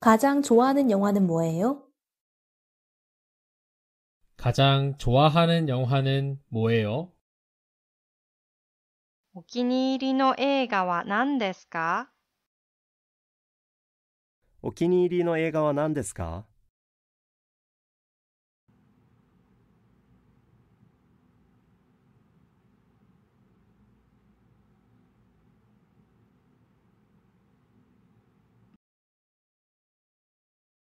가장 좋아하는 영화는 뭐예요? 가장 좋아하는 영화는 뭐예요? お気に入りの映画は何ですかお気に入りの映画は何ですか